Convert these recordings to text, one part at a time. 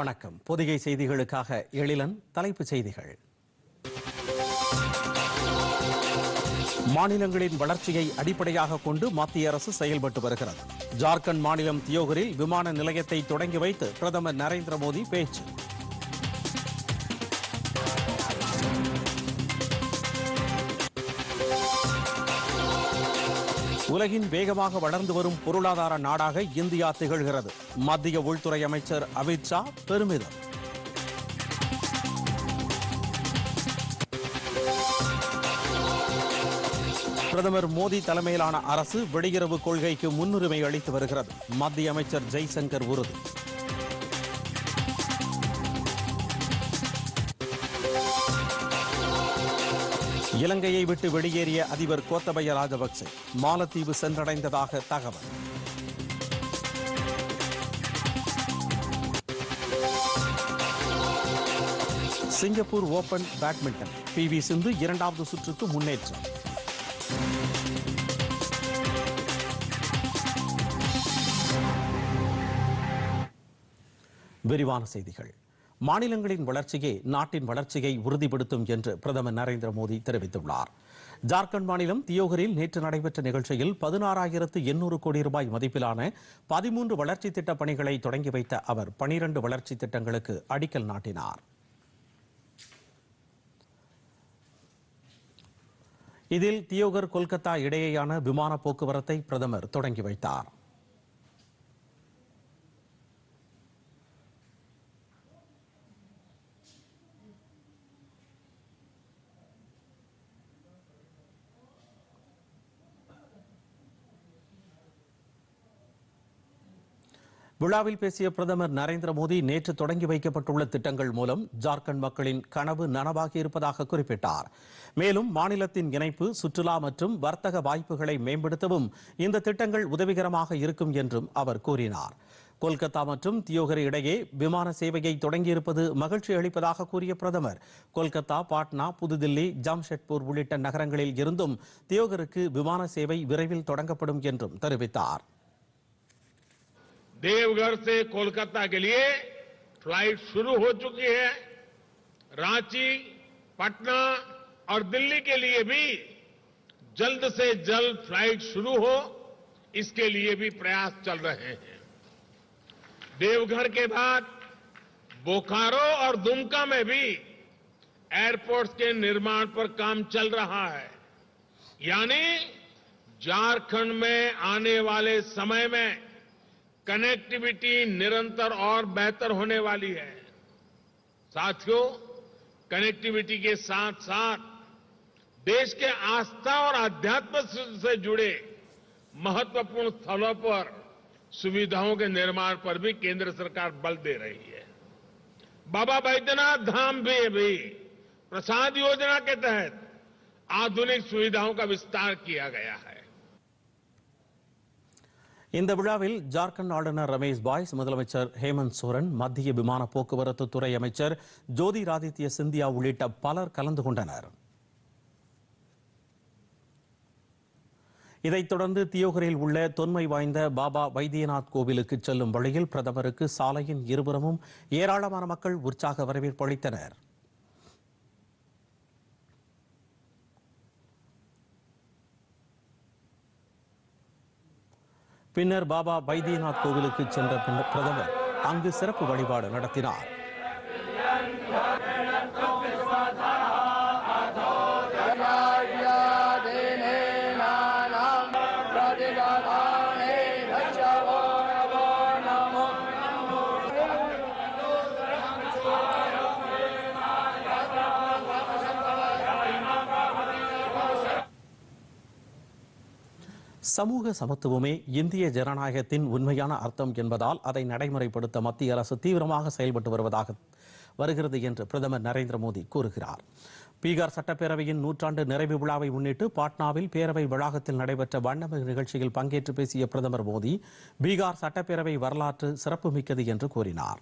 வணக்கம் பொதிகை செய்திகளுக்காக எழிலன் தலைப்புச் செய்திகள் மாநிலங்களின் வளர்ச்சியை அடிப்படையாக கொண்டு மத்திய அரசு செயல்பட்டு வருகிறது ஜார்க்கண்ட் மாநிலம் தியோகரில் விமான நிலையத்தை தொடங்கி வைத்து பிரதமர் நரேந்திர மோடி பேச்சு உலகின் வேகமாக வளர்ந்து வரும் பொருளாதார நாடாக இந்தியா திகழ்கிறது மத்திய உள்துறை அமைச்சர் அமித்ஷா பெருமிதம் பிரதமர் மோடி தலைமையிலான அரசு வெளியுறவு கொள்கைக்கு முன்னுரிமை அளித்து வருகிறது மத்திய அமைச்சர் ஜெய்சங்கர் உறுதி இலங்கையை விட்டு வெளியேறிய அதிபர் கோத்தபய ராஜபக்சே மாலத்தீவு சென்றடைந்ததாக தகவல் Singapore open badminton P V Sindhu இரண்டாவது சுற்றுக்கு முன்னேற்றம் விரிவான செய்திகள் மாநிலங்களின் வளர்ச்சியே நாட்டின் வளர்ச்சியை உறுதிப்படுத்தும் என்று பிரதமர் நரேந்திர மோடி தெரிவித்துள்ளார் ஜார்க்கண்ட் மாநிலம் தியோகரில் நேற்று நடைபெற்ற நிகழ்ச்சியில் பதினாறாயிரத்து எண்ணூறு கோடி ரூபாய் மதிப்பிலான பதிமூன்று வளர்ச்சி திட்டப் பணிகளை தொடங்கி வைத்த அவர் பனிரண்டு வளர்ச்சி திட்டங்களுக்கு அடிக்கல் நாட்டினார் இதில் தியோகர் கொல்கத்தா இடையேயான விமான போக்குவரத்தை பிரதமர் தொடங்கி வைத்தார் விழாவில் பேசிய பிரதமர் நரேந்திர மோடி நேற்று தொடங்கி வைக்கப்பட்டுள்ள திட்டங்கள் மூலம் ஜார்க்கண்ட் மக்களின் கனவு நனவாகி இருப்பதாக குறிப்பிட்டார் மேலும் மாநிலத்தின் இணைப்பு சுற்றுலா மற்றும் வர்த்தக வாய்ப்புகளை மேம்படுத்தவும் இந்த திட்டங்கள் உதவிகரமாக இருக்கும் என்றும் அவர் கூறினார் கொல்கத்தா மற்றும் தியோகரி இடையே விமான சேவையை தொடங்கியிருப்பது மகிழ்ச்சி அளிப்பதாக கூறிய பிரதமர் கொல்கத்தா பாட்னா புதுதில்லி ஜாம்ஷெட்பூர் உள்ளிட்ட நகரங்களில் இருந்தும் தியோகருக்கு விமான சேவை விரைவில் தொடங்கப்படும் என்றும் தெரிவித்தார் देवघर से कोलकाता के लिए फ्लाइट शुरू हो चुकी है रांची पटना और दिल्ली के लिए भी जल्द से जल्द फ्लाइट शुरू हो इसके लिए भी प्रयास चल रहे हैं देवघर के बाद बोकारो और दुमका में भी एयरपोर्ट्स के निर्माण पर काम चल रहा है यानी झारखंड में आने वाले समय में कनेक्टिविटी निरंतर और बेहतर होने वाली है साथियों कनेक्टिविटी के साथ साथ देश के आस्था और आध्यात्म से जुड़े महत्वपूर्ण स्थलों पर सुविधाओं के निर्माण पर भी केंद्र सरकार बल दे रही है बाबा बैद्यनाथ धाम भी अभी प्रसाद योजना के तहत आधुनिक सुविधाओं का विस्तार किया गया है இந்த விழாவில் ஜார்க்கண்ட் ஆளுநர் ரமேஷ் பாய்ஸ் முதலமைச்சர் ஹேமந்த் சோரன் மத்திய விமான போக்குவரத்து துறை அமைச்சர் ஜோதிராதித்ய சிந்தியா உள்ளிட்ட பலர் கலந்து கொண்டனர் இதைத் தொடர்ந்து தியோகரில் உள்ள தொன்மை வாய்ந்த பாபா வைத்தியநாத் கோவிலுக்கு செல்லும் வழியில் பிரதமருக்கு சாலையின் இருபுறமும் ஏராளமான மக்கள் உற்சாக வரவேற்பு அளித்தனா் பின்னர் பாபா பைத்தியநாத் கோவிலுக்கு சென்ற பிரதமர் அங்கு சிறப்பு வழிபாடு நடத்தினார் சமூக சமத்துவமே இந்திய ஜனநாயகத்தின் உண்மையான அர்த்தம் என்பதால் அதை நடைமுறைப்படுத்த மத்திய அரசு தீவிரமாக செயல்பட்டு வருவதாக வருகிறது என்று பிரதமர் நரேந்திர மோடி கூறுகிறார் பீகார் சட்டப்பேரவையின் நூற்றாண்டு நிறைவு விழாவை முன்னிட்டு பாட்னாவில் பேரவை வளாகத்தில் நடைபெற்ற வண்ணமிகு நிகழ்ச்சியில் பங்கேற்று பேசிய பிரதமர் மோடி பீகார் சட்டப்பேரவை வரலாற்று சிறப்புமிக்கது என்று கூறினார்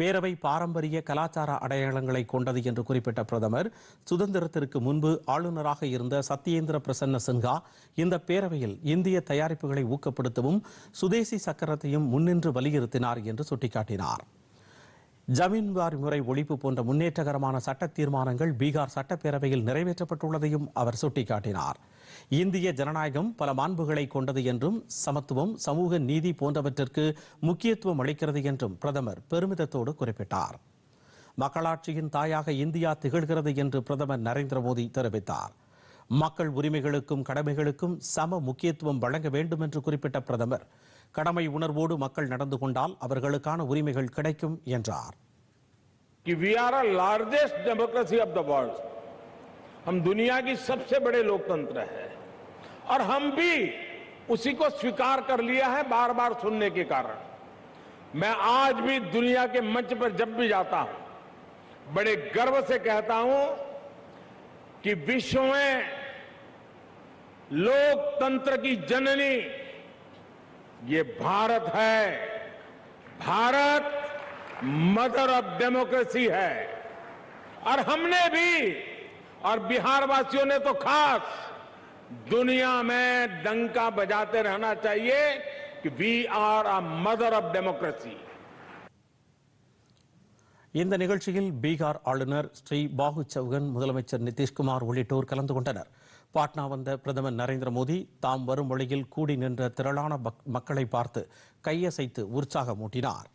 பேரவை பாரம்பரிய கலாச்சார அடையாளங்களை கொண்டது என்று குறிப்பிட்ட பிரதமர் சுதந்திரத்திற்கு முன்பு ஆளுநராக இருந்த சத்யேந்திர பிரசன்ன சின்ஹா இந்த பேரவையில் இந்திய தயாரிப்புகளை ஊக்கப்படுத்தவும் சுதேசி சக்கரத்தையும் முன்னின்று வலியுறுத்தினார் என்று சுட்டிக்காட்டினாா் ஜமீன்தார் முறை ஒழிப்பு போன்ற முன்னேற்றகரமான சட்ட தீர்மானங்கள் பீகார் சட்டப்பேரவையில் நிறைவேற்றப்பட்டுள்ளதையும் அவர் சுட்டிக்காட்டினார் இந்திய ஜனநாயகம் பல மாண்புகளை கொண்டது என்றும் சமத்துவம் சமூக நீதி போன்றவற்றிற்கு முக்கியத்துவம் அளிக்கிறது என்றும் பிரதமர் பெருமிதத்தோடு குறிப்பிட்டார் மக்களாட்சியின் தாயாக இந்தியா திகழ்கிறது என்று பிரதமர் நரேந்திர மோடி தெரிவித்தார் மக்கள் உரிமைகளுக்கும் கடமைகளுக்கும் சம முக்கியத்துவம் வழங்க வேண்டும் என்று குறிப்பிட்ட பிரதமர் கடமை உணர்வோடு மக்கள் நடந்து கொண்டால் அவர்களுக்கான உரிமைகள் கிடைக்கும் என்றார் कि we are a largest democracy of the world हम दुनिया की सबसे बड़े लोकतंत्र है और हम भी उसी को स्वीकार कर लिया है बार बार सुनने के कारण मैं आज भी दुनिया के मंच पर जब भी जाता हूं बड़े गर्व से कहता हूं कि विश्व में लोकतंत्र की जननी ये भारत है भारत मदर ऑफ डेमोक्रेसी है और हमने भी और बिहार वासियों ने तो खास दुनिया में डंका बजाते रहना चाहिए कि we are a mother of democracy इन निकल बीहार आलर श्री बाहु चौहान முதலமைச்சர் நிதிஷ்குமார் உள்ளிட்டோர் கலந்து பாட்னா வந்த பிரதமர் நரேந்திர மோடி தாம் வரும் வழியில் கூடி நின்ற திரளான மக்களை பார்த்து கையசைத்து உற்சாகமூட்டினார்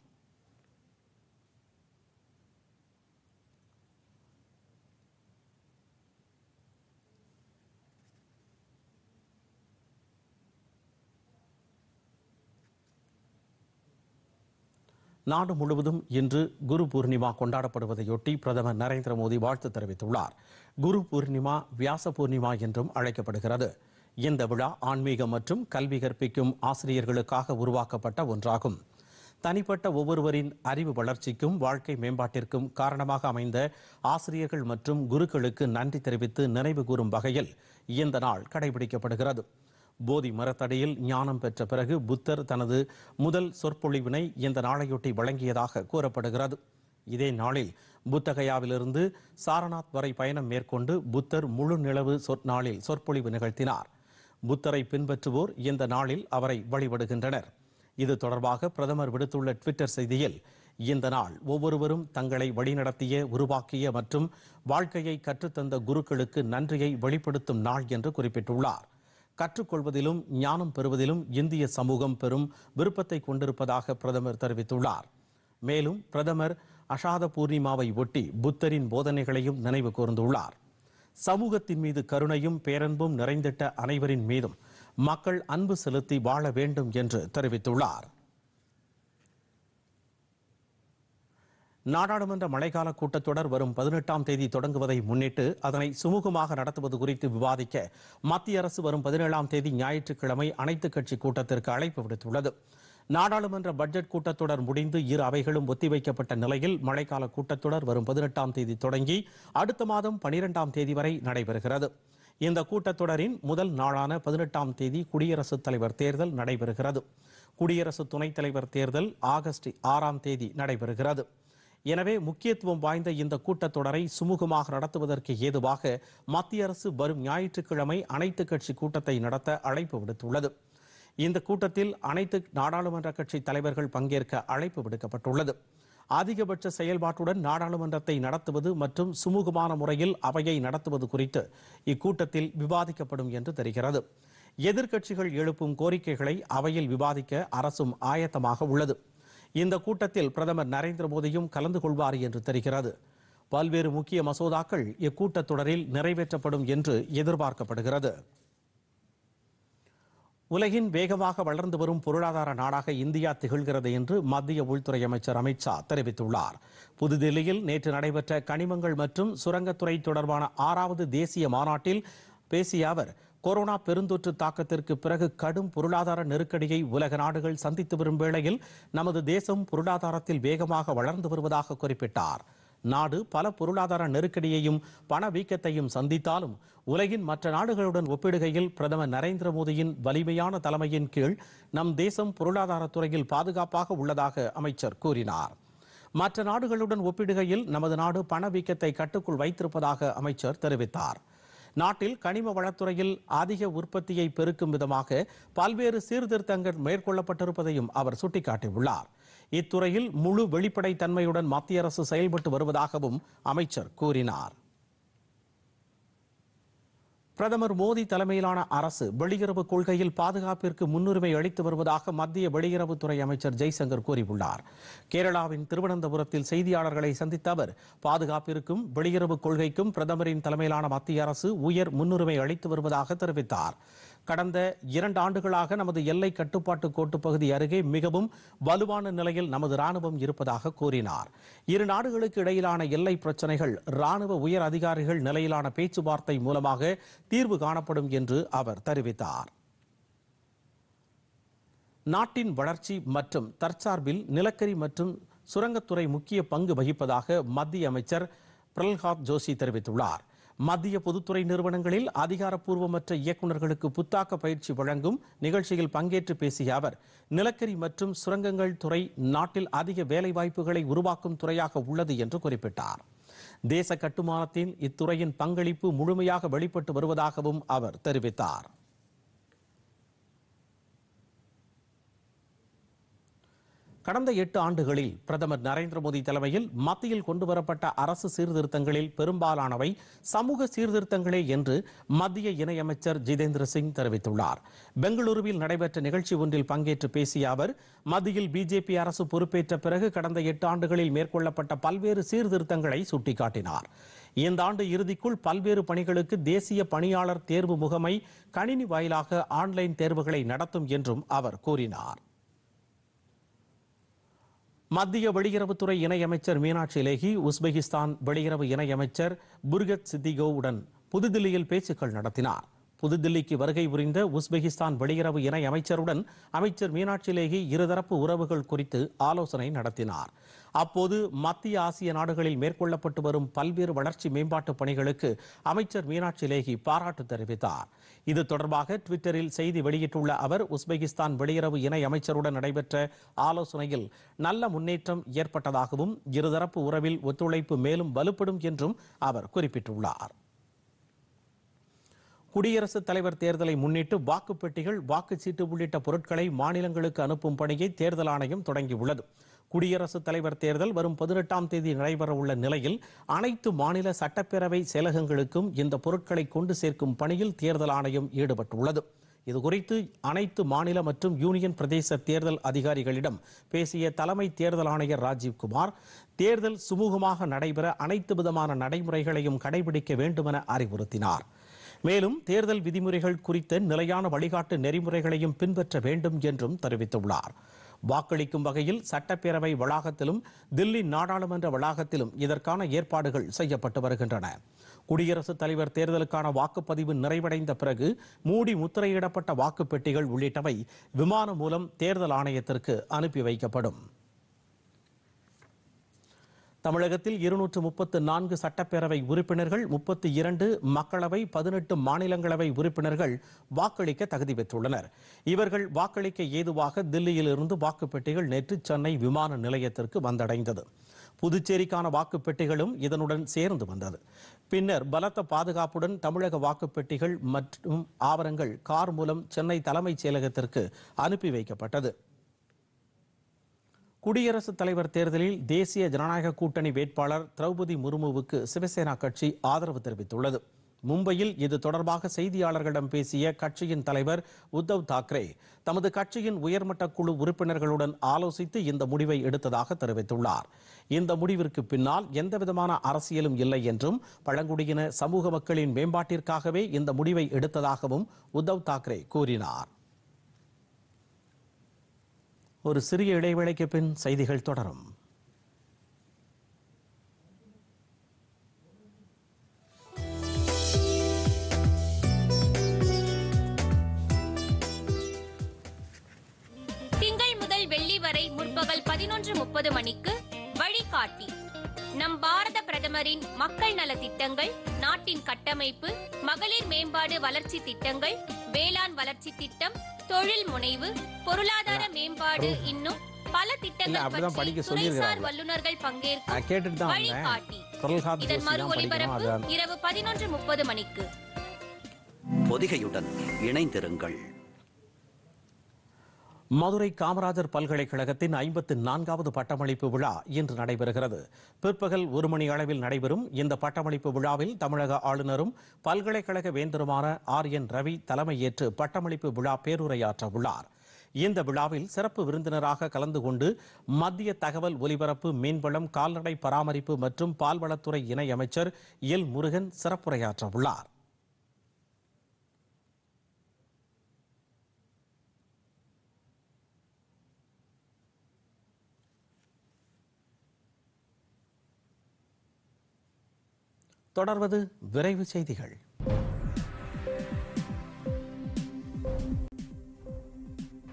நாடு முழுவதும் இன்று குரு பூர்ணிமா கொண்டாடப்படுவதையொட்டி பிரதமர் நரேந்திர மோடி வாழ்த்து தெரிவித்துள்ளார் குரு பூர்ணிமா வியாச பூர்ணிமா என்றும் அழைக்கப்படுகிறது இந்த விழா ஆன்மீகம் மற்றும் கல்வி கற்பிக்கும் ஆசிரியர்களுக்காக உருவாக்கப்பட்ட ஒன்றாகும் தனிப்பட்ட ஒவ்வொருவரின் அறிவு வளர்ச்சிக்கும் வாழ்க்கை மேம்பாட்டிற்கும் காரணமாக அமைந்த ஆசிரியர்கள் மற்றும் குருக்களுக்கு நன்றி தெரிவித்து நினைவு கூறும் வகையில் இந்த நாள் கடைபிடிக்கப்படுகிறது போதி மரத்தடியில் ஞானம் பெற்ற பிறகு புத்தர் தனது முதல் சொற்பொழிவினை இந்த நாளையொட்டி வழங்கியதாக கூறப்படுகிறது இதே நாளில் புத்தகையாவிலிருந்து சாரநாத் வரை பயணம் மேற்கொண்டு புத்தர் முழு நிலவு நாளில் சொற்பொழிவு நிகழ்த்தினார் புத்தரை பின்பற்றுவோர் இந்த நாளில் அவரை வழிபடுகின்றனர் இது தொடர்பாக பிரதமர் விடுத்துள்ள ட்விட்டர் செய்தியில் இந்த நாள் ஒவ்வொருவரும் தங்களை வழிநடத்திய உருவாக்கிய மற்றும் வாழ்க்கையை கற்றுத்தந்த குருக்களுக்கு நன்றியை வெளிப்படுத்தும் நாள் என்று குறிப்பிட்டுள்ளார் கற்றுக்கொள்வதிலும் ஞானம் பெறுவதிலும் இந்திய சமூகம் பெரும் விருப்பத்தை கொண்டிருப்பதாக பிரதமர் தெரிவித்துள்ளார் மேலும் பிரதமர் அஷாத பூர்ணிமாவை ஒட்டி புத்தரின் போதனைகளையும் நினைவு கூர்ந்துள்ளார் சமூகத்தின் மீது கருணையும் பேரன்பும் நிறைந்திட்ட அனைவரின் மீதும் மக்கள் அன்பு செலுத்தி வாழ வேண்டும் என்று தெரிவித்துள்ளார் நாடாளுமன்ற மழைக்கால கூட்டத்தொடர் வரும் பதினெட்டாம் தேதி தொடங்குவதை முன்னிட்டு அதனை சுமூகமாக நடத்துவது குறித்து விவாதிக்க மத்திய அரசு வரும் பதினேழாம் தேதி ஞாயிற்றுக்கிழமை அனைத்துக் கட்சி கூட்டத்திற்கு அழைப்பு விடுத்துள்ளது நாடாளுமன்ற பட்ஜெட் கூட்டத்தொடர் முடிந்து இரு அவைகளும் ஒத்திவைக்கப்பட்ட நிலையில் மழைக்கால கூட்டத்தொடர் வரும் பதினெட்டாம் தேதி தொடங்கி அடுத்த மாதம் பனிரெண்டாம் தேதி வரை நடைபெறுகிறது இந்த கூட்டத்தொடரின் முதல் நாளான பதினெட்டாம் தேதி குடியரசுத் தலைவர் தேர்தல் நடைபெறுகிறது குடியரசு துணைத் தலைவர் தேர்தல் ஆகஸ்ட் ஆறாம் தேதி நடைபெறுகிறது எனவே முக்கியத்துவம் வாய்ந்த இந்த கூட்டத்தொடரை சுமூகமாக நடத்துவதற்கு ஏதுவாக மத்திய அரசு வரும் ஞாயிற்றுக்கிழமை அனைத்து கட்சி கூட்டத்தை நடத்த அழைப்பு விடுத்துள்ளது இந்த கூட்டத்தில் அனைத்து நாடாளுமன்ற கட்சி தலைவர்கள் பங்கேற்க அழைப்பு விடுக்கப்பட்டுள்ளது அதிகபட்ச செயல்பாட்டுடன் நாடாளுமன்றத்தை நடத்துவது மற்றும் சுமூகமான முறையில் அவையை நடத்துவது குறித்து இக்கூட்டத்தில் விவாதிக்கப்படும் என்று தெரிகிறது எதிர்க்கட்சிகள் எழுப்பும் கோரிக்கைகளை அவையில் விவாதிக்க அரசும் ஆயத்தமாக உள்ளது இந்த கூட்டத்தில் பிரதமர் நரேந்திர மோடியும் கலந்து கொள்வார் என்று தெரிகிறது பல்வேறு முக்கிய மசோதாக்கள் இக்கூட்டத்தொடரில் நிறைவேற்றப்படும் என்று எதிர்பார்க்கப்படுகிறது உலகின் வேகமாக வளர்ந்து வரும் பொருளாதார நாடாக இந்தியா திகழ்கிறது என்று மத்திய உள்துறை அமைச்சர் அமித் ஷா தெரிவித்துள்ளார் புதுதில்லியில் நேற்று நடைபெற்ற கனிமங்கள் மற்றும் சுரங்கத்துறை தொடர்பான ஆறாவது தேசிய மாநாட்டில் பேசிய அவர் கொரோனா பெருந்தொற்று தாக்கத்திற்கு பிறகு கடும் பொருளாதார நெருக்கடியை உலக நாடுகள் சந்தித்து வரும் வேளையில் நமது தேசம் பொருளாதாரத்தில் வேகமாக வளர்ந்து வருவதாக குறிப்பிட்டார் நாடு பல பொருளாதார நெருக்கடியையும் பணவீக்கத்தையும் சந்தித்தாலும் உலகின் மற்ற நாடுகளுடன் ஒப்பிடுகையில் பிரதமர் நரேந்திர மோடியின் வலிமையான தலைமையின் கீழ் நம் தேசம் பொருளாதாரத்துறையில் பாதுகாப்பாக உள்ளதாக அமைச்சர் கூறினார் மற்ற நாடுகளுடன் ஒப்பிடுகையில் நமது நாடு பணவீக்கத்தை கட்டுக்குள் வைத்திருப்பதாக அமைச்சர் தெரிவித்தார் நாட்டில் கனிம வளத்துறையில் அதிக உற்பத்தியை பெருக்கும் விதமாக பல்வேறு சீர்திருத்தங்கள் மேற்கொள்ளப்பட்டிருப்பதையும் அவர் சுட்டிக்காட்டியுள்ளார் இத்துறையில் முழு வெளிப்படைத்தன்மையுடன் மத்திய அரசு செயல்பட்டு வருவதாகவும் அமைச்சர் கூறினார் பிரதமர் மோடி தலைமையிலான அரசு வெளியுறவு கொள்கையில் பாதுகாப்பிற்கு முன்னுரிமை அளித்து வருவதாக மத்திய வெளியுறவுத்துறை அமைச்சர் ஜெய்சங்கர் கூறியுள்ளார் கேரளாவின் திருவனந்தபுரத்தில் செய்தியாளர்களை சந்தித்த அவர் பாதுகாப்பிற்கும் வெளியுறவு கொள்கைக்கும் பிரதமரின் தலைமையிலான மத்திய அரசு உயர் முன்னுரிமை அளித்து வருவதாக தெரிவித்தார் கடந்த இரண்டு ஆண்டுகளாக நமது எல்லை கட்டுப்பாட்டு கோட்டு பகுதி அருகே மிகவும் வலுவான நிலையில் நமது ராணுவம் இருப்பதாக கூறினார் இரு நாடுகளுக்கு இடையிலான எல்லை பிரச்சினைகள் ராணுவ உயர் அதிகாரிகள் நிலையிலான பேச்சுவார்த்தை மூலமாக தீர்வு காணப்படும் என்று அவர் தெரிவித்தார் நாட்டின் வளர்ச்சி மற்றும் தற்சார்பில் நிலக்கரி மற்றும் சுரங்கத்துறை முக்கிய பங்கு வகிப்பதாக மத்திய அமைச்சர் பிரல்ஹாத் ஜோஷி தெரிவித்துள்ளார் மத்திய பொதுத்துறை நிறுவனங்களில் அதிகாரப்பூர்வமற்ற இயக்குநர்களுக்கு புத்தாக்க பயிற்சி வழங்கும் நிகழ்ச்சியில் பங்கேற்று பேசிய அவர் நிலக்கரி மற்றும் சுரங்கங்கள் துறை நாட்டில் அதிக வேலைவாய்ப்புகளை உருவாக்கும் துறையாக உள்ளது என்று குறிப்பிட்டார் தேச கட்டுமானத்தில் இத்துறையின் பங்களிப்பு முழுமையாக வெளிப்பட்டு வருவதாகவும் அவர் தெரிவித்தார் கடந்த எட்டு ஆண்டுகளில் பிரதமர் நரேந்திர மோடி தலைமையில் மத்தியில் கொண்டுவரப்பட்ட அரசு சீர்திருத்தங்களில் பெரும்பாலானவை சமூக சீர்திருத்தங்களே என்று மத்திய இணையமைச்சர் ஜிதேந்திர சிங் தெரிவித்துள்ளார் பெங்களூருவில் நடைபெற்ற நிகழ்ச்சி ஒன்றில் பங்கேற்று பேசிய அவர் மத்தியில் பிஜேபி அரசு பொறுப்பேற்ற பிறகு கடந்த எட்டு ஆண்டுகளில் மேற்கொள்ளப்பட்ட பல்வேறு சீர்திருத்தங்களை சுட்டிக்காட்டினார் இந்த ஆண்டு இறுதிக்குள் பல்வேறு பணிகளுக்கு தேசிய பணியாளர் தேர்வு முகமை கணினி வாயிலாக ஆன்லைன் தேர்வுகளை நடத்தும் என்றும் அவர் கூறினார் மத்திய வெளியுறவுத்துறை இணையமைச்சர் மீனாட்சி லேகி உஸ்பெகிஸ்தான் வெளியுறவு இணையமைச்சர் புர்கத் சித்திகோவுடன் புதுதில்லியில் பேச்சுக்கள் நடத்தினார் புதுதில்லிக்கு வருகை புரிந்த உஸ்பெகிஸ்தான் வெளியுறவு இணை அமைச்சருடன் அமைச்சர் மீனாட்சி லேகி இருதரப்பு உறவுகள் குறித்து ஆலோசனை நடத்தினார் அப்போது மத்திய ஆசிய நாடுகளில் மேற்கொள்ளப்பட்டு வரும் பல்வேறு வளர்ச்சி மேம்பாட்டு பணிகளுக்கு அமைச்சர் மீனாட்சி லேகி பாராட்டு தெரிவித்தார் இது தொடர்பாக டுவிட்டரில் செய்தி வெளியிட்டுள்ள அவர் உஸ்பெகிஸ்தான் வெளியுறவு இணை அமைச்சருடன் நடைபெற்ற ஆலோசனையில் நல்ல முன்னேற்றம் ஏற்பட்டதாகவும் இருதரப்பு உறவில் ஒத்துழைப்பு மேலும் வலுப்படும் என்றும் அவர் குறிப்பிட்டுள்ளார் குடியரசுத் தலைவர் தேர்தலை முன்னிட்டு வாக்குப்பெட்டிகள் வாக்குச்சீட்டு உள்ளிட்ட பொருட்களை மாநிலங்களுக்கு அனுப்பும் பணியை தேர்தல் ஆணையம் தொடங்கியுள்ளது குடியரசுத் தலைவர் தேர்தல் வரும் பதினெட்டாம் தேதி நடைபெறவுள்ள நிலையில் அனைத்து மாநில சட்டப்பேரவை செயலகங்களுக்கும் இந்த பொருட்களை கொண்டு சேர்க்கும் பணியில் தேர்தல் ஆணையம் ஈடுபட்டுள்ளது இதுகுறித்து அனைத்து மாநில மற்றும் யூனியன் பிரதேச தேர்தல் அதிகாரிகளிடம் பேசிய தலைமை தேர்தல் ஆணையர் ராஜீவ்குமார் தேர்தல் சுமூகமாக நடைபெற அனைத்து விதமான நடைமுறைகளையும் கடைபிடிக்க வேண்டுமென அறிவுறுத்தினார் மேலும் தேர்தல் விதிமுறைகள் குறித்த நிலையான வழிகாட்டு நெறிமுறைகளையும் பின்பற்ற வேண்டும் என்றும் தெரிவித்துள்ளார் வாக்களிக்கும் வகையில் சட்டப்பேரவை வளாகத்திலும் தில்லி நாடாளுமன்ற வளாகத்திலும் இதற்கான ஏற்பாடுகள் செய்யப்பட்டு வருகின்றன குடியரசுத் தலைவர் தேர்தலுக்கான வாக்குப்பதிவு நிறைவடைந்த பிறகு மூடி முத்திரையிடப்பட்ட வாக்குப்பெட்டிகள் உள்ளிட்டவை விமானம் மூலம் தேர்தல் ஆணையத்திற்கு அனுப்பி வைக்கப்படும் தமிழகத்தில் இருநூற்று முப்பத்து நான்கு சட்டப்பேரவை உறுப்பினர்கள் முப்பத்தி இரண்டு மக்களவை பதினெட்டு மாநிலங்களவை உறுப்பினர்கள் வாக்களிக்க தகுதி பெற்றுள்ளனர் இவர்கள் வாக்களிக்க ஏதுவாக தில்லியிலிருந்து வாக்குப்பெட்டிகள் நேற்று சென்னை விமான நிலையத்திற்கு வந்தடைந்தது புதுச்சேரிக்கான வாக்குப்பெட்டிகளும் இதனுடன் சேர்ந்து வந்தது பின்னர் பலத்த பாதுகாப்புடன் தமிழக வாக்குப்பெட்டிகள் மற்றும் ஆவணங்கள் கார் மூலம் சென்னை தலைமைச் செயலகத்திற்கு அனுப்பி வைக்கப்பட்டது குடியரசுத் தலைவர் தேர்தலில் தேசிய ஜனநாயக கூட்டணி வேட்பாளர் திரௌபதி முர்முவுக்கு சிவசேனா கட்சி ஆதரவு தெரிவித்துள்ளது மும்பையில் இது தொடர்பாக செய்தியாளர்களிடம் பேசிய கட்சியின் தலைவர் உத்தவ் தாக்கரே தமது கட்சியின் உயர்மட்ட குழு உறுப்பினர்களுடன் ஆலோசித்து இந்த முடிவை எடுத்ததாக தெரிவித்துள்ளார் இந்த முடிவிற்கு பின்னால் எந்தவிதமான அரசியலும் இல்லை என்றும் பழங்குடியின சமூக மக்களின் மேம்பாட்டிற்காகவே இந்த முடிவை எடுத்ததாகவும் உத்தவ் தாக்கரே கூறினார் ஒரு சிறிய இடைவேளைக்கு பின் செய்திகள் தொடரும் திங்கள் முதல் வெள்ளி வரை முற்பகல் பதினொன்று முப்பது மணிக்கு வழிகாட்டி நம் பாரத பிரதமரின் மக்கள் நல திட்டங்கள் நாட்டின் கட்டமைப்பு மகளிர் மேம்பாடு வளர்ச்சி திட்டங்கள் வேளாண் வளர்ச்சி திட்டம் தொழில் முனைவு பொருளாதார மேம்பாடு இன்னும் பல திட்டங்கள் வல்லுநர்கள் பங்கேற்கும் வழிகாட்டி இதன் மறு ஒலிபரப்பு இரவு பதினொன்று முப்பது மணிக்கு பொதிகையுடன் இணைந்திருங்கள் மதுரை காமராஜர் பல்கலைக்கழகத்தின் ஐம்பத்து நான்காவது பட்டமளிப்பு விழா இன்று நடைபெறுகிறது பிற்பகல் ஒரு மணி அளவில் நடைபெறும் இந்த பட்டமளிப்பு விழாவில் தமிழக ஆளுநரும் பல்கலைக்கழக வேந்தருமான ஆர் என் ரவி தலைமையேற்று பட்டமளிப்பு விழா பேருரையாற்ற உள்ளார் இந்த விழாவில் சிறப்பு விருந்தினராக கலந்து கொண்டு மத்திய தகவல் ஒலிபரப்பு மீன்வளம் கால்நடை பராமரிப்பு மற்றும் பால்வளத்துறை இணையமைச்சர் எல் முருகன் சிறப்புரையாற்ற உள்ளார் தொடர்வது விரைவு செய்திகள்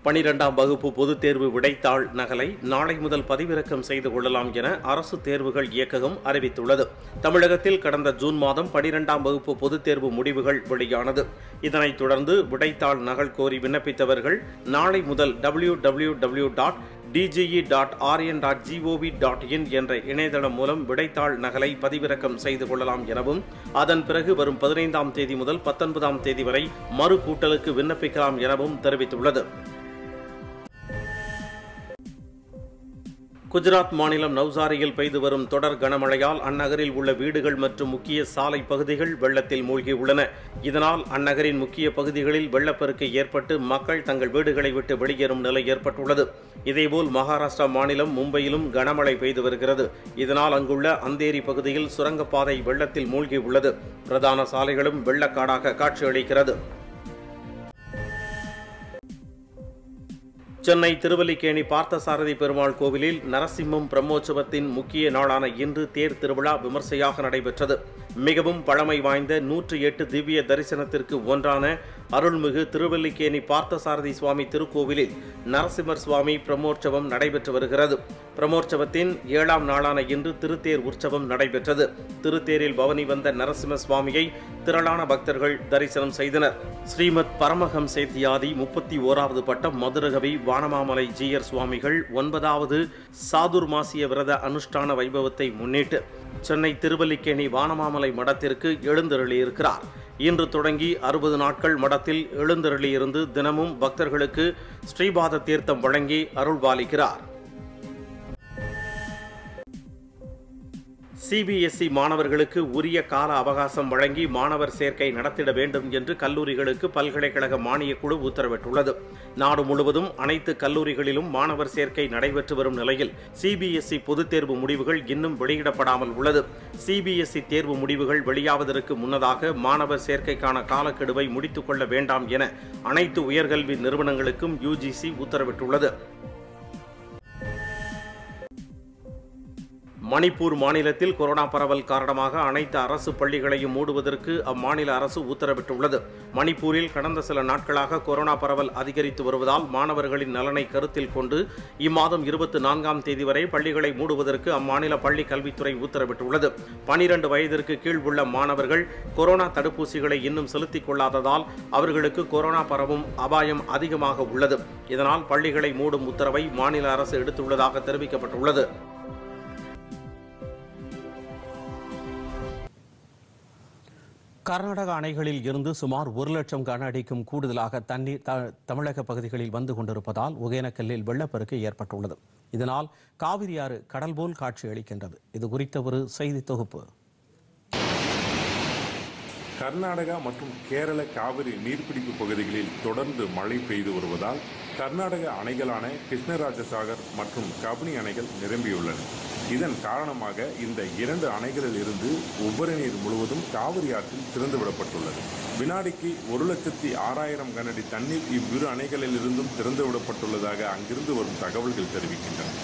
பனிரெண்டாம் வகுப்பு பொதுத் தேர்வு விடைத்தாள் நகலை நாளை முதல் பதிவிறக்கம் செய்து கொள்ளலாம் என அரசு தேர்வுகள் இயக்ககம் அறிவித்துள்ளது தமிழகத்தில் கடந்த ஜூன் மாதம் பனிரெண்டாம் வகுப்பு பொதுத் தேர்வு முடிவுகள் வெளியானது இதனைத் தொடர்ந்து விடைத்தாள் நகல் கோரி விண்ணப்பித்தவர்கள் நாளை முதல் W W W dot DGE dot RN dot GOV dot in என்ற இணையதளம் மூலம் விடைத்தாள் நகலை பதிவிறக்கம் செய்து கொள்ளலாம் எனவும் அதன் பிறகு வரும் பதினைந்தாம் தேதி முதல் பத்தொன்பதாம் தேதி வரை மறு கூட்டலுக்கு விண்ணப்பிக்கலாம் எனவும் தெரிவித்துள்ளது குஜராத் மாநிலம் நவ்சாரியில் பெய்து வரும் தொடர் கனமழையால் அந்நகரில் உள்ள வீடுகள் மற்றும் முக்கிய சாலை பகுதிகள் வெள்ளத்தில் மூழ்கியுள்ளன இதனால் அந்நகரின் முக்கிய பகுதிகளில் வெள்ளப்பெருக்கு ஏற்பட்டு மக்கள் தங்கள் வீடுகளை விட்டு வெளியேறும் நிலை ஏற்பட்டுள்ளது இதேபோல் மகாராஷ்டிரா மாநிலம் மும்பையிலும் கனமழை பெய்து வருகிறது இதனால் அங்குள்ள அந்தேரி பகுதியில் சுரங்கப்பாதை வெள்ளத்தில் மூழ்கியுள்ளது பிரதான சாலைகளும் வெள்ளக்காடாக காட்சியளிக்கிறது சென்னை திருவல்லிக்கேணி பார்த்தசாரதி பெருமாள் கோவிலில் நரசிம்மம் பிரம்மோற்சவத்தின் முக்கிய நாளான இன்று தேர் திருவிழா விமர்சையாக நடைபெற்றது மிகவும் பழமை வாய்ந்த நூற்றி எட்டு திவ்ய தரிசனத்திற்கு ஒன்றான அருள்மிகு திருவல்லிக்கேணி பார்த்தசாரதி சுவாமி திருக்கோவிலில் நரசிம்மர் சுவாமி பிரமோற்சவம் நடைபெற்று வருகிறது பிரமோற்சவத்தின் ஏழாம் நாளான இன்று திருத்தேர் உற்சவம் நடைபெற்றது திருத்தேரில் பவனி வந்த நரசிம்ம சுவாமியை திரளான பக்தர்கள் தரிசனம் செய்தனர் ஸ்ரீமத் பரமஹம் சேத்தியாதி முப்பத்தி ஓராவது பட்டம் மதுரகவி வானமாமலை ஜீயர் சுவாமிகள் ஒன்பதாவது சாதுர் மாசிய விரத அனுஷ்டான வைபவத்தை முன்னிட்டு சென்னை திருவல்லிக்கேணி வானமாமலை மடத்திற்கு எழுந்தருளியிருக்கிறார் இன்று தொடங்கி அறுபது நாட்கள் மடத்தில் எழுந்தருளியிருந்து தினமும் பக்தர்களுக்கு ஸ்ரீபாத தீர்த்தம் வழங்கி அருள்பாலிக்கிறார் சிபிஎஸ்இ e மாணவர்களுக்கு உரிய கால அவகாசம் வழங்கி மாணவர் சேர்க்கை நடத்திட வேண்டும் என்று கல்லூரிகளுக்கு பல்கலைக்கழக மானியக்குழு உத்தரவிட்டுள்ளது நாடு முழுவதும் அனைத்து கல்லூரிகளிலும் மாணவர் சேர்க்கை நடைபெற்று வரும் நிலையில் சிபிஎஸ்இ e பொதுத் தேர்வு முடிவுகள் இன்னும் வெளியிடப்படாமல் உள்ளது சிபிஎஸ்இ e தேர்வு முடிவுகள் வெளியாவதற்கு முன்னதாக மாணவர் சேர்க்கைக்கான காலக்கெடுவை முடித்துக் கொள்ள வேண்டாம் என அனைத்து உயர்கல்வி நிறுவனங்களுக்கும் யுஜிசி உத்தரவிட்டுள்ளது மணிப்பூர் மாநிலத்தில் கொரோனா பரவல் காரணமாக அனைத்து அரசு பள்ளிகளையும் மூடுவதற்கு அம்மாநில அரசு உத்தரவிட்டுள்ளது மணிப்பூரில் கடந்த சில நாட்களாக கொரோனா பரவல் அதிகரித்து வருவதால் மாணவர்களின் நலனை கருத்தில் கொண்டு இம்மாதம் இருபத்தி நான்காம் தேதி வரை பள்ளிகளை மூடுவதற்கு அம்மாநில பள்ளி கல்வித்துறை உத்தரவிட்டுள்ளது பனிரண்டு வயதிற்கு கீழ் உள்ள மாணவர்கள் கொரோனா தடுப்பூசிகளை இன்னும் செலுத்திக் கொள்ளாததால் அவர்களுக்கு கொரோனா பரவும் அபாயம் அதிகமாக உள்ளது இதனால் பள்ளிகளை மூடும் உத்தரவை மாநில அரசு எடுத்துள்ளதாக தெரிவிக்கப்பட்டுள்ளது கர்நாடக அணைகளில் இருந்து சுமார் ஒரு லட்சம் கன அடிக்கும் கூடுதலாக தண்ணீர் தமிழக பகுதிகளில் வந்து கொண்டிருப்பதால் ஒகேனக்கல்லில் வெள்ளப்பெருக்கு ஏற்பட்டுள்ளது இதனால் காவிரி ஆறு கடல் போல் காட்சி அளிக்கின்றது இது குறித்த ஒரு செய்தி தொகுப்பு கர்நாடகா மற்றும் கேரள காவிரி நீர்பிடிப்பு பகுதிகளில் தொடர்ந்து மழை பெய்து வருவதால் கர்நாடக அணைகளான கிருஷ்ணராஜசாகர் மற்றும் கபினி அணைகள் நிரம்பியுள்ளன இதன் காரணமாக இந்த இரண்டு அணைகளில் இருந்து உபரி நீர் முழுவதும் காவிரி ஆற்றில் திறந்துவிடப்பட்டுள்ளது வினாடிக்கு ஒரு லட்சத்தி ஆறாயிரம் கனடி தண்ணீர் இவ்விரு அணைகளில் இருந்தும் திறந்துவிடப்பட்டுள்ளதாக அங்கிருந்து வரும் தகவல்கள் தெரிவிக்கின்றன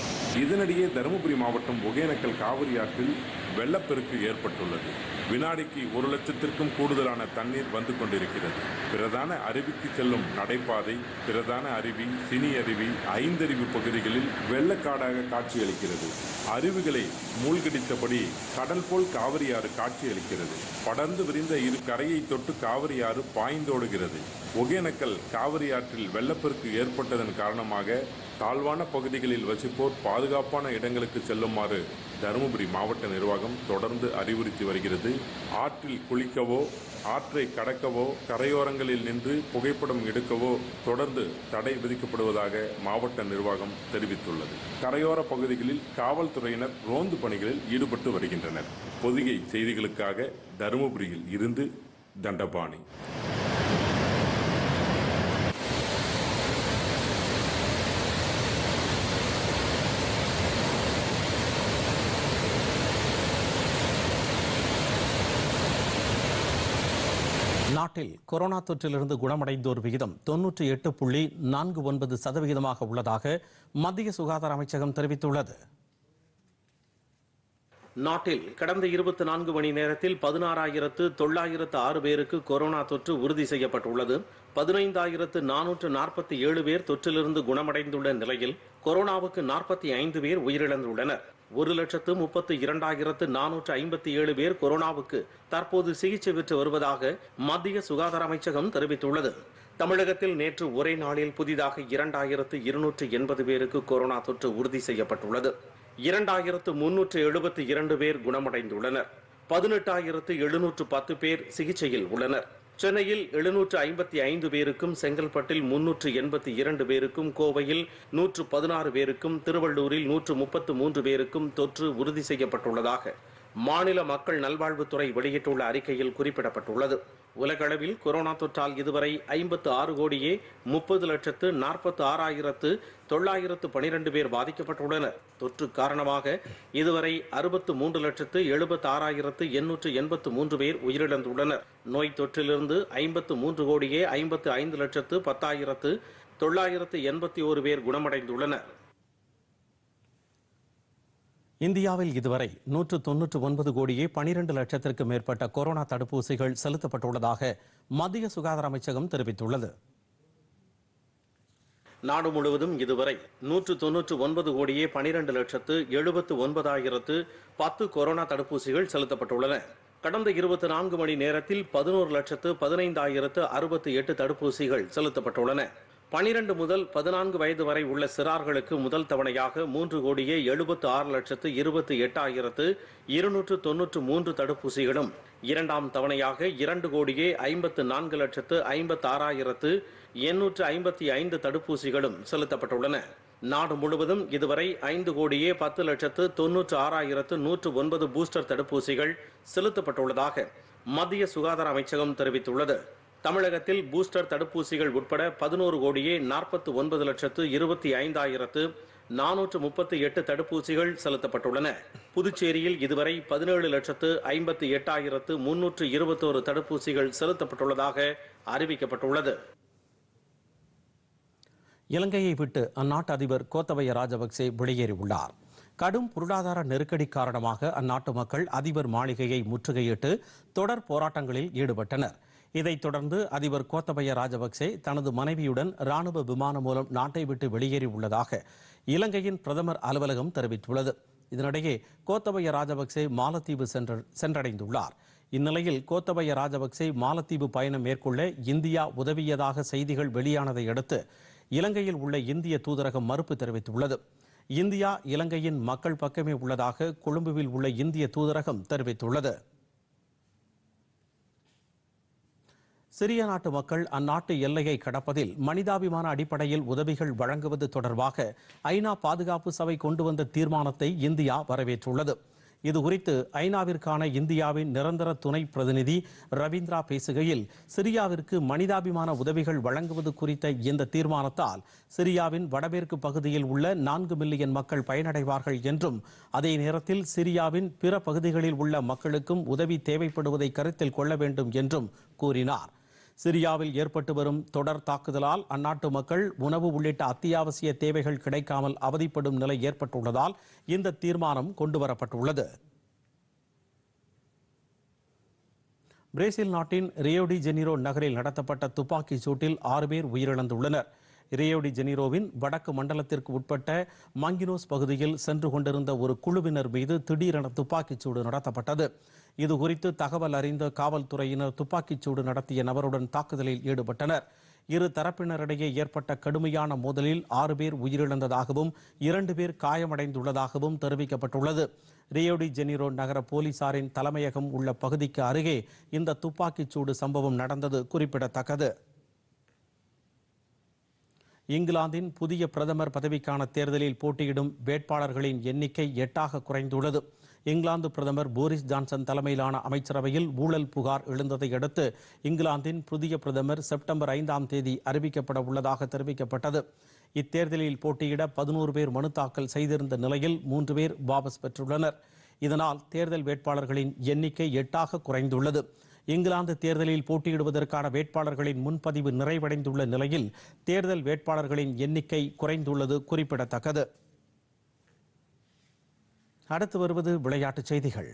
இதனிடையே தருமபுரி மாவட்டம் ஒகேனக்கல் காவிரி ஆற்றில் வெள்ளப்பெருக்கு ஏற்பட்டுள்ளது வினாடிக்கு ஒரு லட்சத்திற்கும் கூடுதலான தண்ணீர் வந்து கொண்டிருக்கிறது பிரதான அருவிக்கு செல்லும் நடைபாதை பிரதான அருவி சினி அருவி ஐந்தருவி பகுதிகளில் வெள்ளக்காடாக காட்சியளிக்கிறது அருவிகளை மூழ்கடித்தபடி கடல் போல் காவிரியாறு காட்சியளிக்கிறது படர்ந்து விரிந்த இரு கரையை தொட்டு காவிரியாறு பாய்ந்தோடுகிறது ஒகேனக்கல் காவிரியாற்றில் வெள்ளப்பெருக்கு ஏற்பட்டதன் காரணமாக தாழ்வான பகுதிகளில் வசிப்போர் பாதுகாப்பான இடங்களுக்கு செல்லுமாறு தருமபுரி மாவட்ட நிர்வாகம் தொடர்ந்து அறிவுறுத்தி வருகிறது ஆற்றில் குளிக்கவோ ஆற்றை கடக்கவோ கரையோரங்களில் நின்று புகைப்படம் எடுக்கவோ தொடர்ந்து தடை விதிக்கப்படுவதாக மாவட்ட நிர்வாகம் தெரிவித்துள்ளது கரையோர பகுதிகளில் காவல்துறையினர் ரோந்து பணிகளில் ஈடுபட்டு வருகின்றனர் பொதிகை செய்திகளுக்காக தருமபுரியில் இருந்து தண்டபாணி நாட்டில் கொரோனா தொற்றிலிருந்து குணமடைந்தோர் விகிதம் தொன்னூற்றி எட்டு புள்ளி நான்கு ஒன்பது சதவிகிதமாக உள்ளதாக மத்திய சுகாதார அமைச்சகம் தெரிவித்துள்ளது நாட்டில் கடந்த இருபத்தி நான்கு மணி நேரத்தில் பதினாறாயிரத்து தொள்ளாயிரத்து ஆறு பேருக்கு கொரோனா தொற்று உறுதி செய்யப்பட்டுள்ளது பதினைந்தாயிரத்து நானூற்று நாற்பத்தி ஏழு பேர் தொற்றிலிருந்து குணமடைந்துள்ள நிலையில் கொரோனாவுக்கு நாற்பத்தி ஐந்து பேர் உயிரிழந்துள்ளனர் ஒரு லட்சத்து முப்பத்து இரண்டாயிரத்து நானூற்று ஐம்பத்தி ஏழு பேர் கொரோனாவுக்கு தற்போது சிகிச்சை பெற்று வருவதாக மத்திய சுகாதார அமைச்சகம் தெரிவித்துள்ளது தமிழகத்தில் நேற்று ஒரே நாளில் புதிதாக இரண்டாயிரத்து இருநூற்று எண்பது பேருக்கு கொரோனா தொற்று உறுதி செய்யப்பட்டுள்ளது இரண்டாயிரத்து முன்னூற்று எழுபத்தி இரண்டு பேர் குணமடைந்துள்ளனர் பதினெட்டாயிரத்து எழுநூற்று பத்து பேர் சிகிச்சையில் உள்ளனர் சென்னையில் எழுநூற்று ஐம்பத்தி ஐந்து பேருக்கும் செங்கல்பட்டில் முன்னூற்று எண்பத்தி இரண்டு பேருக்கும் கோவையில் நூற்று பதினாறு பேருக்கும் திருவள்ளூரில் நூற்று முப்பத்து மூன்று பேருக்கும் தொற்று உறுதி செய்யப்பட்டுள்ளதாக மாநில மக்கள் நல்வாழ்வுத்துறை வெளியிட்டுள்ள அறிக்கையில் குறிப்பிடப்பட்டுள்ளது உலகளவில் கொரோனா தொற்றால் இதுவரை ஐம்பத்து ஆறு கோடியே முப்பது லட்சத்து நாற்பத்து ஆறாயிரத்து தொள்ளாயிரத்து பனிரெண்டு பேர் பாதிக்கப்பட்டுள்ளனர் தொற்று காரணமாக இதுவரை அறுபத்து மூன்று லட்சத்து எழுபத்து ஆறாயிரத்து எண்ணூற்று எண்பத்து மூன்று பேர் உயிரிழந்துள்ளனர் நோய் தொற்றிலிருந்து ஐம்பத்து மூன்று கோடியே ஐம்பத்து ஐந்து லட்சத்து பத்தாயிரத்து தொள்ளாயிரத்து எண்பத்தி ஒரு பேர் குணமடைந்துள்ளனர் இந்தியாவில் இதுவரை நூற்று தொன்னூற்று ஒன்பது கோடியே பனிரெண்டு லட்சத்திற்கு மேற்பட்ட கொரோனா தடுப்பூசிகள் செலுத்தப்பட்டுள்ளதாக மத்திய சுகாதார அமைச்சகம் தெரிவித்துள்ளது நாடு முழுவதும் இதுவரை நூற்று தொன்னூற்று ஒன்பது கோடியே பனிரெண்டு லட்சத்து எழுபத்து ஒன்பதாயிரத்து பத்து கொரோனா தடுப்பூசிகள் செலுத்தப்பட்டுள்ளன கடந்த இருபத்தி நான்கு மணி நேரத்தில் பதினோரு லட்சத்து பதினைந்தாயிரத்து அறுபத்தி எட்டு தடுப்பூசிகள் செலுத்தப்பட்டுள்ளன பனிரெண்டு முதல் பதினான்கு வயது வரை உள்ள சிறார்களுக்கு முதல் தவணையாக மூன்று கோடியே எழுபத்து ஆறு லட்சத்து இருபத்தி எட்டாயிரத்து இருநூற்று தொன்னூற்று மூன்று தடுப்பூசிகளும் இரண்டாம் தவணையாக இரண்டு கோடியே ஐம்பத்து நான்கு லட்சத்து ஐம்பத்து ஆறாயிரத்து எண்ணூற்று ஐம்பத்தி ஐந்து தடுப்பூசிகளும் செலுத்தப்பட்டுள்ளன நாடு முழுவதும் இதுவரை ஐந்து கோடியே பத்து லட்சத்து தொன்னூற்று ஆறாயிரத்து நூற்று ஒன்பது பூஸ்டர் தடுப்பூசிகள் செலுத்தப்பட்டுள்ளதாக மத்திய சுகாதார அமைச்சகம் தெரிவித்துள்ளது தமிழகத்தில் பூஸ்டர் தடுப்பூசிகள் உட்பட பதினோரு கோடியே நாற்பத்தி ஒன்பது லட்சத்து இருபத்தி ஐந்தாயிரத்து நானூற்று முப்பத்தி எட்டு தடுப்பூசிகள் செலுத்தப்பட்டுள்ளன புதுச்சேரியில் இதுவரை பதினேழு லட்சத்து ஐம்பத்தி எட்டாயிரத்து முன்னூற்று இருபத்தோரு தடுப்பூசிகள் செலுத்தப்பட்டுள்ளதாக அறிவிக்கப்பட்டுள்ளது இலங்கையை விட்டு அந்நாட்டு அதிபர் கோத்தபய ராஜபக்சே வெளியேறியுள்ளார் கடும் பொருளாதார நெருக்கடி காரணமாக அந்நாட்டு மக்கள் அதிபர் மாளிகையை முற்றுகையிட்டு தொடர் போராட்டங்களில் ஈடுபட்டனர் இதைத் தொடர்ந்து அதிபர் கோத்தபய ராஜபக்சே தனது மனைவியுடன் ராணுவ விமானம் மூலம் நாட்டை விட்டு வெளியேறியுள்ளதாக இலங்கையின் பிரதமர் அலுவலகம் தெரிவித்துள்ளது இதனிடையே கோத்தபய ராஜபக்சே மாலத்தீவு சென்ற சென்றடைந்துள்ளார் இந்நிலையில் கோத்தபய ராஜபக்சே மாலத்தீவு பயணம் மேற்கொள்ள இந்தியா உதவியதாக செய்திகள் வெளியானதை அடுத்து இலங்கையில் உள்ள இந்திய தூதரகம் மறுப்பு தெரிவித்துள்ளது இந்தியா இலங்கையின் மக்கள் பக்கமே உள்ளதாக கொழும்புவில் உள்ள இந்திய தூதரகம் தெரிவித்துள்ளது சிரிய நாட்டு மக்கள் அந்நாட்டு எல்லையை கடப்பதில் மனிதாபிமான அடிப்படையில் உதவிகள் வழங்குவது தொடர்பாக ஐநா பாதுகாப்பு சபை கொண்டு வந்த தீர்மானத்தை இந்தியா வரவேற்றுள்ளது இது குறித்து ஐநாவிற்கான இந்தியாவின் நிரந்தர துணை பிரதிநிதி ரவீந்திரா பேசுகையில் சிரியாவிற்கு மனிதாபிமான உதவிகள் வழங்குவது குறித்த இந்த தீர்மானத்தால் சிரியாவின் வடமேற்கு பகுதியில் உள்ள நான்கு மில்லியன் மக்கள் பயனடைவார்கள் என்றும் அதே நேரத்தில் சிரியாவின் பிற பகுதிகளில் உள்ள மக்களுக்கும் உதவி தேவைப்படுவதை கருத்தில் கொள்ள வேண்டும் என்றும் கூறினார் சிரியாவில் ஏற்பட்டு வரும் தொடர் தாக்குதலால் அந்நாட்டு மக்கள் உணவு உள்ளிட்ட அத்தியாவசிய தேவைகள் கிடைக்காமல் அவதிப்படும் நிலை ஏற்பட்டுள்ளதால் இந்த தீர்மானம் கொண்டுவரப்பட்டுள்ளது பிரேசில் நாட்டின் ரியோடி ஜெனிரோ நகரில் நடத்தப்பட்ட துப்பாக்கிச் சூட்டில் ஆறு பேர் உயிரிழந்துள்ளனர் ரியோடி ஜெனிரோவின் வடக்கு மண்டலத்திற்கு உட்பட்ட மாங்கினோஸ் பகுதியில் சென்று கொண்டிருந்த ஒரு குழுவினர் மீது திடீரென துப்பாக்கிச்சூடு நடத்தப்பட்டது இது குறித்து தகவல் அறிந்த காவல்துறையினர் துப்பாக்கிச்சூடு நடத்திய நபருடன் தாக்குதலில் ஈடுபட்டனர் இரு தரப்பினரிடையே ஏற்பட்ட கடுமையான மோதலில் ஆறு பேர் உயிரிழந்ததாகவும் இரண்டு பேர் காயமடைந்துள்ளதாகவும் தெரிவிக்கப்பட்டுள்ளது ரியோடி ஜெனிரோ நகர போலீசாரின் தலைமையகம் உள்ள பகுதிக்கு அருகே இந்த துப்பாக்கிச்சூடு சம்பவம் நடந்தது குறிப்பிடத்தக்கது இங்கிலாந்தின் புதிய பிரதமர் பதவிக்கான தேர்தலில் போட்டியிடும் வேட்பாளர்களின் எண்ணிக்கை எட்டாக குறைந்துள்ளது இங்கிலாந்து பிரதமர் போரிஸ் ஜான்சன் தலைமையிலான அமைச்சரவையில் ஊழல் புகார் எழுந்ததை அடுத்து இங்கிலாந்தின் புதிய பிரதமர் செப்டம்பர் ஐந்தாம் தேதி அறிவிக்கப்பட உள்ளதாக தெரிவிக்கப்பட்டது இத்தேர்தலில் போட்டியிட பதினோரு பேர் மனு தாக்கல் செய்திருந்த நிலையில் மூன்று பேர் வாபஸ் பெற்றுள்ளனர் இதனால் தேர்தல் வேட்பாளர்களின் எண்ணிக்கை எட்டாக குறைந்துள்ளது இங்கிலாந்து தேர்தலில் போட்டியிடுவதற்கான வேட்பாளர்களின் முன்பதிவு நிறைவடைந்துள்ள நிலையில் தேர்தல் வேட்பாளர்களின் எண்ணிக்கை குறைந்துள்ளது குறிப்பிடத்தக்கது அடுத்து வருவது விளையாட்டுச் செய்திகள்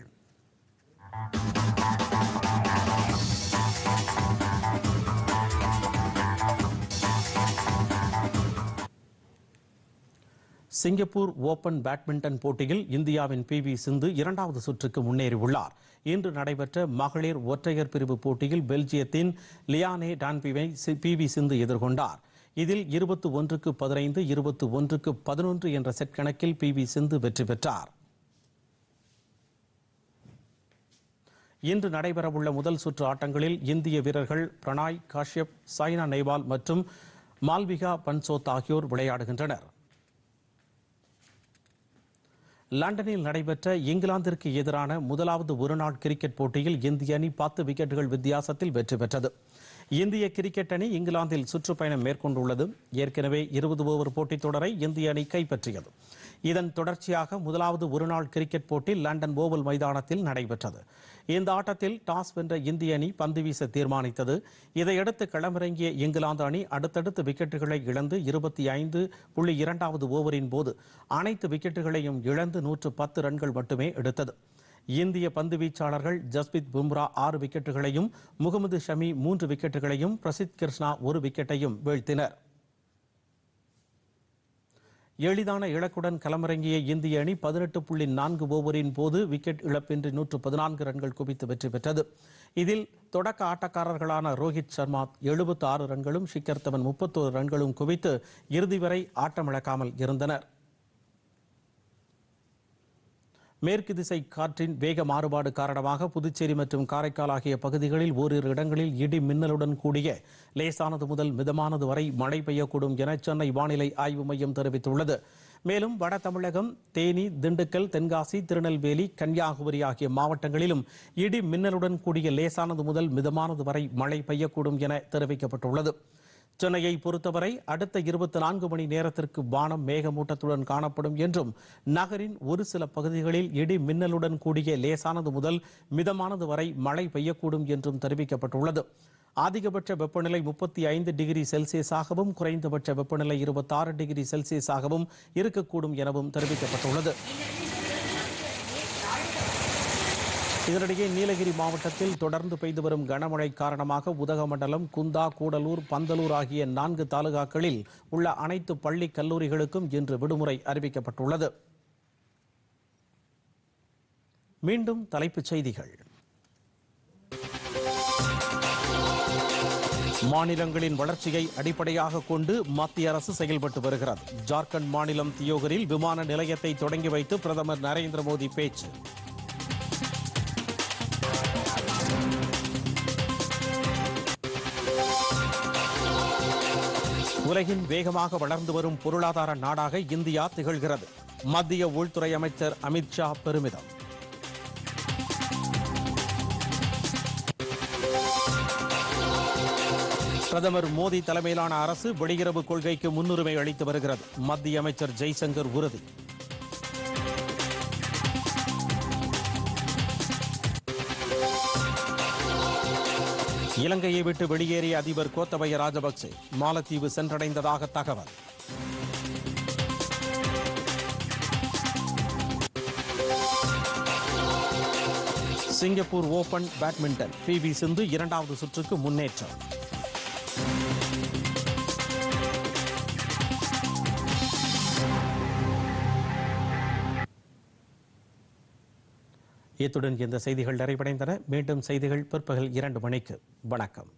சிங்கப்பூர் ஓபன் பேட்மிண்டன் போட்டியில் இந்தியாவின் பி வி சிந்து இரண்டாவது சுற்றுக்கு முன்னேறியுள்ளார் இன்று நடைபெற்ற மகளிர் ஒற்றையர் பிரிவு போட்டியில் பெல்ஜியத்தின் லியானே டான்பிவை பி வி சிந்து எதிர்கொண்டார் இதில் இருபத்து ஒன்றுக்கு பதினைந்து இருபத்து ஒன்றுக்கு பதினொன்று என்ற செட் கணக்கில் பி வி சிந்து வெற்றி பெற்றார் இன்று நடைபெறவுள்ள முதல் சுற்று ஆட்டங்களில் இந்திய வீரர்கள் பிரணாய் காஷ்யப் சாய்னா நேவால் மற்றும் மால்விகா பன்சோத் ஆகியோர் விளையாடுகின்றனர் லண்டனில் நடைபெற்ற இங்கிலாந்திற்கு எதிரான முதலாவது ஒருநாள் கிரிக்கெட் போட்டியில் இந்திய அணி பத்து விக்கெட்டுகள் வித்தியாசத்தில் வெற்றி பெற்றது இந்திய கிரிக்கெட் அணி இங்கிலாந்தில் சுற்றுப்பயணம் மேற்கொண்டுள்ளது ஏற்கனவே இருபது ஓவர் போட்டித் தொடரை இந்திய அணி கைப்பற்றியது இதன் தொடர்ச்சியாக முதலாவது ஒருநாள் கிரிக்கெட் போட்டி லண்டன் ஓவல் மைதானத்தில் நடைபெற்றது இந்த ஆட்டத்தில் டாஸ் வென்ற இந்திய அணி பந்து வீச தீர்மானித்தது இதையடுத்து களமிறங்கிய இங்கிலாந்து அணி அடுத்தடுத்து விக்கெட்டுகளை இழந்து இருபத்தி ஐந்து புள்ளி இரண்டாவது ஓவரின் போது அனைத்து விக்கெட்டுகளையும் இழந்து நூற்று பத்து ரன்கள் மட்டுமே எடுத்தது இந்திய பந்து வீச்சாளர்கள் ஜஸ்பித் பும்ரா ஆறு விக்கெட்டுகளையும் முகமது ஷமி மூன்று விக்கெட்டுகளையும் பிரசித் கிருஷ்ணா ஒரு விக்கெட்டையும் வீழ்த்தினர் எளிதான இலக்குடன் களமிறங்கிய இந்திய அணி பதினெட்டு புள்ளி நான்கு ஓவரின் போது விக்கெட் இழப்பின்றி நூற்று பதினான்கு ரன்கள் குவித்து வெற்றி பெற்றது இதில் தொடக்க ஆட்டக்காரர்களான ரோஹித் சர்மா எழுபத்தி ஆறு ரன்களும் ஷிக்கர் தவன் முப்பத்தோரு ரன்களும் குவித்து இறுதி வரை ஆட்டமிழக்காமல் இருந்தனர் மேற்கு திசை காற்றின் வேக மாறுபாடு காரணமாக புதுச்சேரி மற்றும் காரைக்கால் ஆகிய பகுதிகளில் ஓரிரு இடங்களில் இடி மின்னலுடன் கூடிய லேசானது முதல் மிதமானது வரை மழை பெய்யக்கூடும் என சென்னை வானிலை ஆய்வு மையம் தெரிவித்துள்ளது மேலும் வட தமிழகம் தேனி திண்டுக்கல் தென்காசி திருநெல்வேலி கன்னியாகுமரி ஆகிய மாவட்டங்களிலும் இடி மின்னலுடன் கூடிய லேசானது முதல் மிதமானது வரை மழை பெய்யக்கூடும் என தெரிவிக்கப்பட்டுள்ளது சென்னையை பொறுத்தவரை அடுத்த இருபத்தி நான்கு மணி நேரத்திற்கு வானம் மேகமூட்டத்துடன் காணப்படும் என்றும் நகரின் ஒரு சில பகுதிகளில் இடி மின்னலுடன் கூடிய லேசானது முதல் மிதமானது வரை மழை பெய்யக்கூடும் என்றும் தெரிவிக்கப்பட்டுள்ளது அதிகபட்ச வெப்பநிலை முப்பத்தி ஐந்து டிகிரி செல்சியஸாகவும் குறைந்தபட்ச வெப்பநிலை இருபத்தாறு டிகிரி செல்சியஸாகவும் இருக்கக்கூடும் எனவும் தெரிவிக்கப்பட்டுள்ளது இதனிடையே நீலகிரி மாவட்டத்தில் தொடர்ந்து பெய்து வரும் கனமழை காரணமாக உதகமண்டலம் குந்தா கூடலூர் பந்தலூர் ஆகிய நான்கு தாலுகாக்களில் உள்ள அனைத்து பள்ளி கல்லூரிகளுக்கும் இன்று விடுமுறை அறிவிக்கப்பட்டுள்ளது மீண்டும் தலைப்புச் செய்திகள் மாநிலங்களின் வளர்ச்சியை அடிப்படையாக கொண்டு மத்திய அரசு செயல்பட்டு வருகிறது ஜார்க்கண்ட் மாநிலம் தியோகரில் விமான நிலையத்தை தொடங்கி வைத்து பிரதமர் நரேந்திர மோடி பேச்சு உலகின் வேகமாக வளர்ந்து வரும் பொருளாதார நாடாக இந்தியா திகழ்கிறது மத்திய உள்துறை அமைச்சர் அமித்ஷா பெருமிதம் பிரதமர் மோடி தலைமையிலான அரசு வெளியுறவு கொள்கைக்கு முன்னுரிமை அளித்து வருகிறது மத்திய அமைச்சர் ஜெய்சங்கர் உறுதி இலங்கையை விட்டு வெளியேறிய அதிபர் கோத்தபய ராஜபக்சே மாலத்தீவு சென்றடைந்ததாக தகவல் Singapore open badminton P V Sindhu இரண்டாவது சுற்றுக்கு முன்னேற்றம் இத்துடன் இந்த செய்திகள் நிறைவடைந்தன மீண்டும் செய்திகள் பிற்பகல் இரண்டு மணிக்கு வணக்கம்